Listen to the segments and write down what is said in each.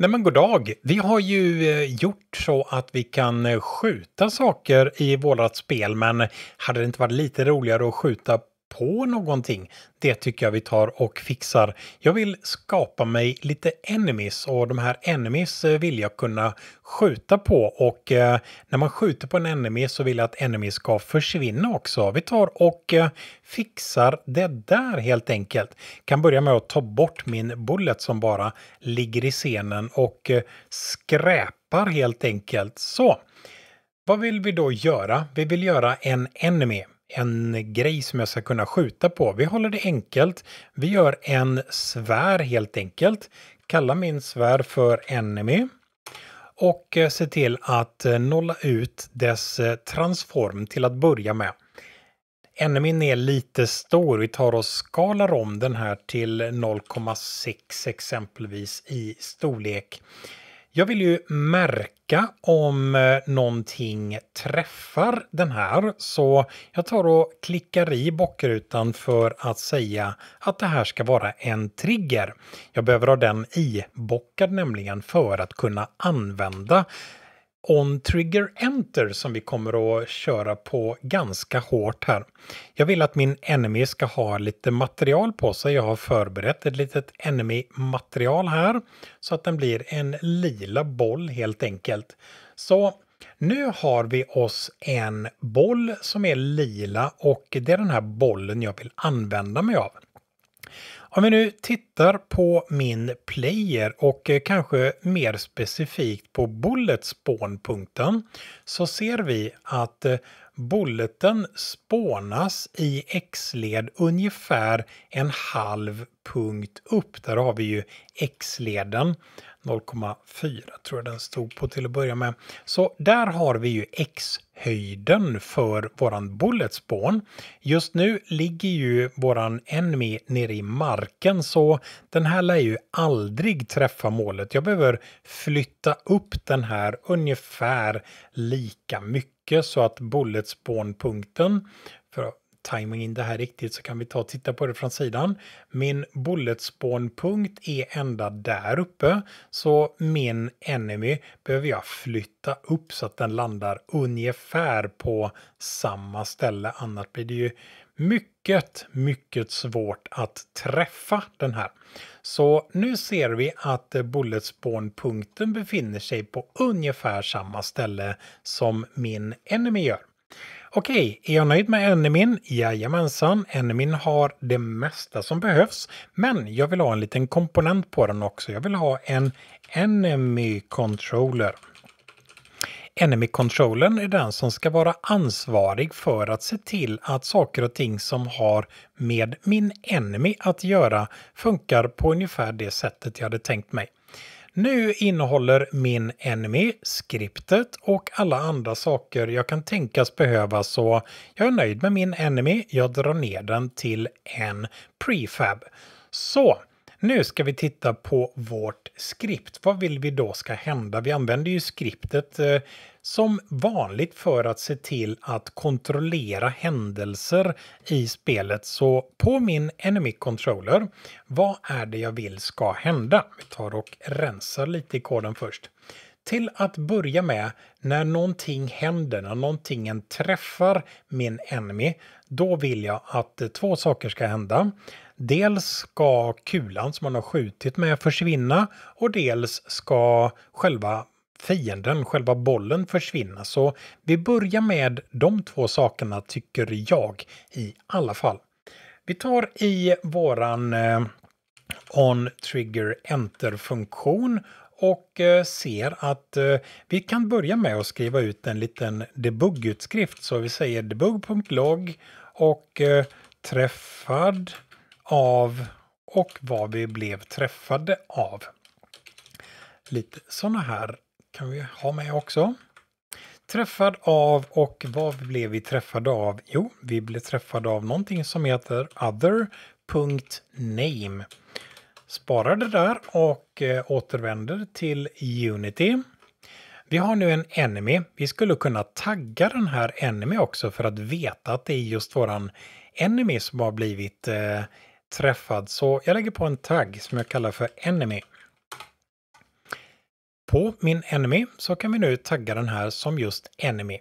Nej men god dag. Vi har ju eh, gjort så att vi kan eh, skjuta saker i vårat spel men hade det inte varit lite roligare att skjuta på någonting. Det tycker jag vi tar och fixar. Jag vill skapa mig lite enemies och de här enemies eh, vill jag kunna skjuta på och eh, när man skjuter på en enemy så vill jag att enemies ska försvinna också. Vi tar och eh, fixar det där helt enkelt. Kan börja med att ta bort min bullet som bara ligger i scenen och eh, skräpar helt enkelt. Så. Vad vill vi då göra? Vi vill göra en enemy en grej som jag ska kunna skjuta på. Vi håller det enkelt. Vi gör en svär helt enkelt. Kalla min svär för enemy och eh, se till att eh, nolla ut dess eh, transform till att börja med. Enemyn är lite stor. Vi tar och skalar om den här till 0,6 exempelvis i storlek. Jag vill ju märka om eh, någonting träffar den här så jag tar och klickar i bockrutan för att säga att det här ska vara en trigger. Jag behöver ha den ibockad nämligen för att kunna använda On Trigger Enter som vi kommer att köra på ganska hårt här. Jag vill att min enemy ska ha lite material på sig. Jag har förberett ett litet enemy-material här så att den blir en lila boll helt enkelt. Så nu har vi oss en boll som är lila och det är den här bollen jag vill använda mig av. Om vi nu tittar på min player och eh, kanske mer specifikt på bullet punkten så ser vi att eh, Bulleten spånas i X-led ungefär en halv punkt upp. Där har vi ju X-leden. 0,4 tror jag den stod på till att börja med. Så där har vi ju X-höjden för våran Bulletspån. Just nu ligger ju våran enemy nere i marken så den här lär ju aldrig träffa målet. Jag behöver flytta upp den här ungefär lika mycket mycket så att bulletspawnpunkten för in det här riktigt så kan vi ta och titta på det från sidan. Min bulletspånpunkt är ända där uppe, så min enemy behöver jag flytta upp så att den landar ungefär på samma ställe. Annars blir det ju mycket, mycket svårt att träffa den här. Så nu ser vi att bulletspånpunkten befinner sig på ungefär samma ställe som min enemy gör. Okej, är jag nöjd med Enemin? Jajamensan, Enemin har det mesta som behövs. Men jag vill ha en liten komponent på den också. Jag vill ha en Enemy Controller. Enemy Controllern är den som ska vara ansvarig för att se till att saker och ting som har med min enemy att göra funkar på ungefär det sättet jag hade tänkt mig. Nu innehåller min Enemy skriptet och alla andra saker jag kan tänkas behöva så jag är nöjd med min Enemy. Jag drar ner den till en prefab. Så, nu ska vi titta på vårt skript. Vad vill vi då ska hända? Vi använder ju skriptet eh, som vanligt för att se till att kontrollera händelser i spelet. Så på min Enemy Controller, vad är det jag vill ska hända? Vi tar och rensar lite i koden först. Till att börja med, när någonting händer, när någonting träffar min enemy, då vill jag att eh, två saker ska hända dels ska kulan som man har skjutit med försvinna och dels ska själva fienden, själva bollen, försvinna. Så vi börjar med de två sakerna tycker jag i alla fall. Vi tar i våran eh, On Trigger Enter-funktion och eh, ser att eh, vi kan börja med att skriva ut en liten debuggutskrift Så vi säger debug.log och träffad av och vad vi blev träffade av. Lite sådana här kan vi ha med också. Träffad av och vad blev vi träffade av? Jo, vi blev träffade av någonting som heter other.name. Sparar det där och eh, återvänder till Unity. Vi har nu en enemy. Vi skulle kunna tagga den här enemy också för att veta att det är just våran enemy som har blivit eh, träffad så jag lägger på en tagg som jag kallar för Enemy. På min Enemy så kan vi nu tagga den här som just Enemy.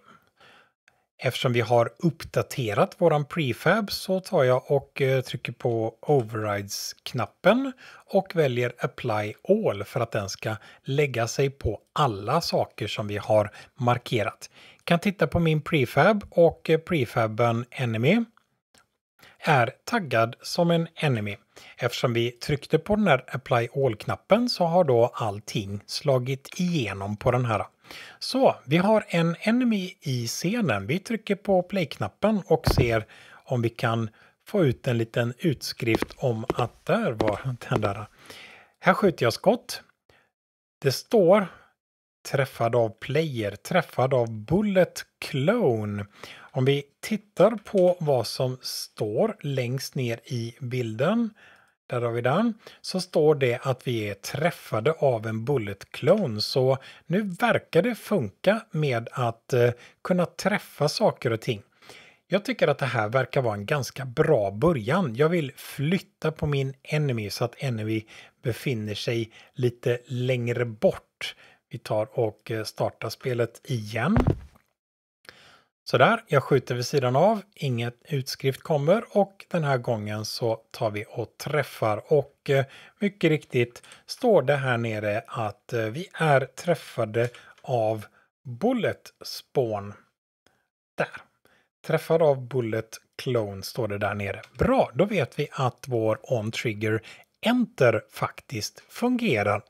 Eftersom vi har uppdaterat våran prefab så tar jag och eh, trycker på Overrides-knappen och väljer Apply All för att den ska lägga sig på alla saker som vi har markerat. Jag kan titta på min prefab och eh, prefaben Enemy är taggad som en enemy. Eftersom vi tryckte på den här Apply All-knappen så har då allting slagit igenom på den här. Så vi har en enemy i scenen. Vi trycker på play-knappen och ser om vi kan få ut en liten utskrift om att där var den där. Här skjuter jag skott. Det står träffad av player, träffad av bullet clone. Om vi tittar på vad som står längst ner i bilden, där har vi den, så står det att vi är träffade av en bullet clone. Så nu verkar det funka med att eh, kunna träffa saker och ting. Jag tycker att det här verkar vara en ganska bra början. Jag vill flytta på min Enemy så att Enemy befinner sig lite längre bort. Vi tar och eh, startar spelet igen. Sådär, jag skjuter vid sidan av, inget utskrift kommer och den här gången så tar vi och träffar och eh, mycket riktigt står det här nere att eh, vi är träffade av Bullet Spawn. Där. Träffad av Bullet Clone står det där nere. Bra, då vet vi att vår On Trigger Enter faktiskt fungerar.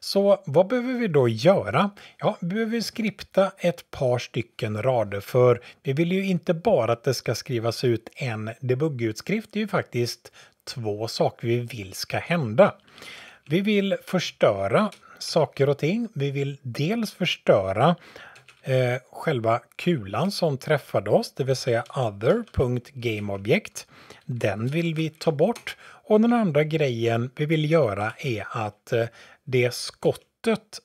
Så vad behöver vi då göra? Ja, vi behöver skripta ett par stycken rader för vi vill ju inte bara att det ska skrivas ut en debuggutskrift. Det är ju faktiskt två saker vi vill ska hända. Vi vill förstöra saker och ting. Vi vill dels förstöra eh, själva kulan som träffade oss, det vill säga other.gameobjekt. Den vill vi ta bort och den andra grejen vi vill göra är att eh, det skottet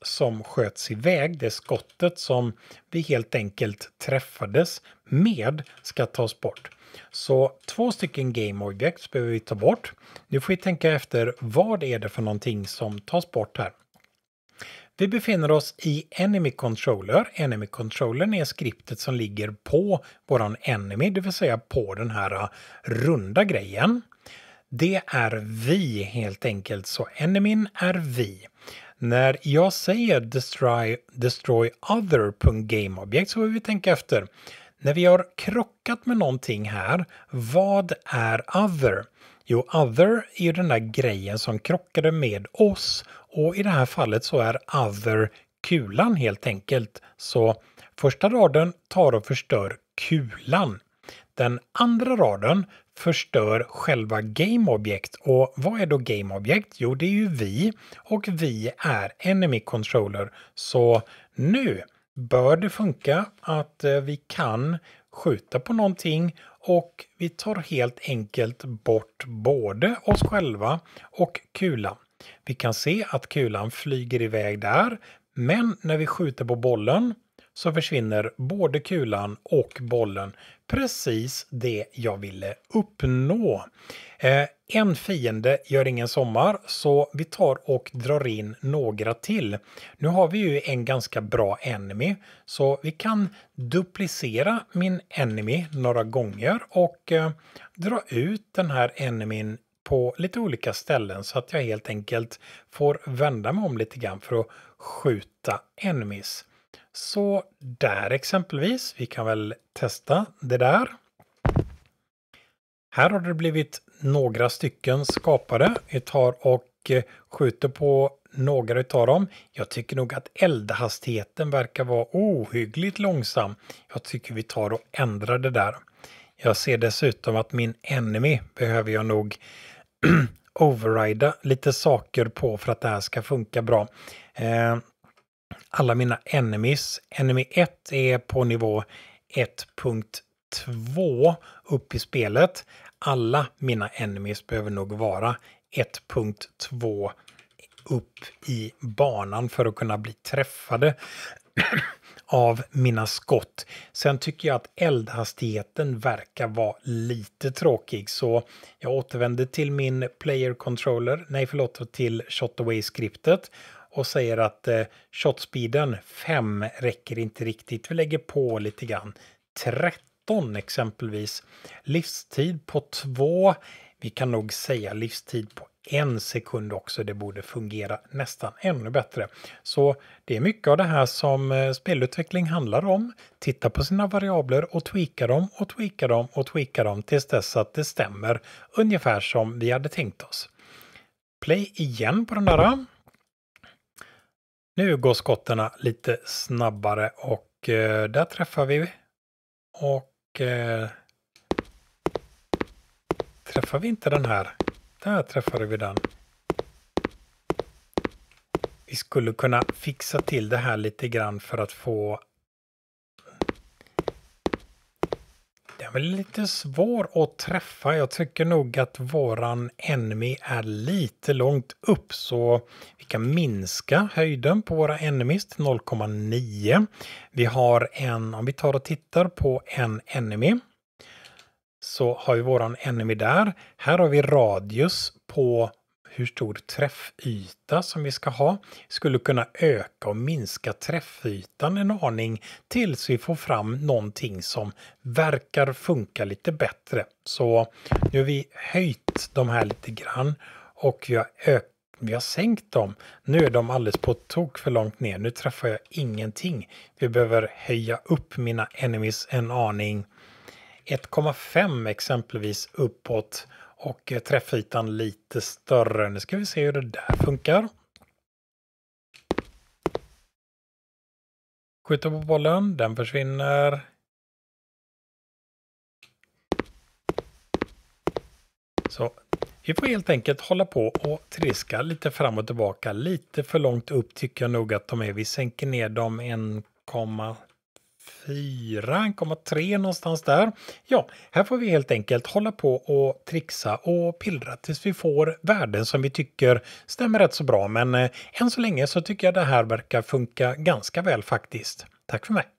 som sköts iväg, det skottet som vi helt enkelt träffades med, ska tas bort. Så två stycken Game Objects behöver vi ta bort. Nu får vi tänka efter vad är det för någonting som tas bort här. Vi befinner oss i Enemy Controller. Enemy Controller är skriptet som ligger på våran Enemy, det vill säga på den här eh, runda grejen. Det är vi helt enkelt, så enemin är vi. När jag säger destroy, destroy other.gameobjekt så vill vi tänka efter. När vi har krockat med någonting här, vad är other? Jo, other är ju den där grejen som krockade med oss och i det här fallet så är other kulan helt enkelt. Så första raden tar och förstör kulan. Den andra raden förstör själva GameObjekt. Och vad är då GameObjekt? Jo, det är ju vi och vi är Enemy Controller. Så nu bör det funka att eh, vi kan skjuta på någonting och vi tar helt enkelt bort både oss själva och kulan. Vi kan se att kulan flyger iväg där, men när vi skjuter på bollen så försvinner både kulan och bollen. Precis det jag ville uppnå. Eh, en fiende gör ingen sommar så vi tar och drar in några till. Nu har vi ju en ganska bra enemy så vi kan duplicera min enemy några gånger och eh, dra ut den här enemyn på lite olika ställen så att jag helt enkelt får vända mig om lite grann för att skjuta enemies. Så där exempelvis. Vi kan väl testa det där. Här har det blivit några stycken skapade. Vi tar och eh, skjuter på några utav dem. Jag tycker nog att eldhastigheten verkar vara ohyggligt långsam. Jag tycker vi tar och ändrar det där. Jag ser dessutom att min enemy behöver jag nog overrida lite saker på för att det här ska funka bra. Eh, alla mina enemies. Enemy 1 är på nivå 1.2 upp i spelet. Alla mina enemies behöver nog vara 1.2 upp i banan för att kunna bli träffade av mina skott. Sen tycker jag att eldhastigheten verkar vara lite tråkig så jag återvänder till min player controller, nej förlåt, till shotaway-skriptet och säger att eh, shotspeeden 5 räcker inte riktigt. Vi lägger på lite grann. 13 exempelvis. Livstid på 2. Vi kan nog säga livstid på en sekund också. Det borde fungera nästan ännu bättre. Så det är mycket av det här som eh, spelutveckling handlar om. Titta på sina variabler och tweaka dem och tweaka dem och tweaka dem tills dess att det stämmer ungefär som vi hade tänkt oss. Play igen på den där. Nu går skottarna lite snabbare och eh, där träffar vi. Och eh, träffar vi inte den här. Där träffade vi den. Vi skulle kunna fixa till det här lite grann för att få Den är lite svår att träffa. Jag tycker nog att våran enemy är lite långt upp så vi kan minska höjden på våra enemies till 0,9. Vi har en, om vi tar och tittar på en enemy så har vi våran enemy där. Här har vi radius på hur stor träffyta som vi ska ha skulle kunna öka och minska träffytan en aning tills vi får fram någonting som verkar funka lite bättre. Så nu har vi höjt de här lite grann och vi har, vi har sänkt dem. Nu är de alldeles på tok för långt ner. Nu träffar jag ingenting. Vi behöver höja upp mina enemies en aning. 1,5 exempelvis uppåt och eh, träffytan lite större. Nu ska vi se hur det där funkar. Skjuter på bollen, den försvinner. Så vi får helt enkelt hålla på och triska lite fram och tillbaka. Lite för långt upp tycker jag nog att de är. Vi sänker ner dem 1, 4,3 någonstans där. Ja, här får vi helt enkelt hålla på och trixa och pillra tills vi får värden som vi tycker stämmer rätt så bra. Men eh, än så länge så tycker jag det här verkar funka ganska väl faktiskt. Tack för mig!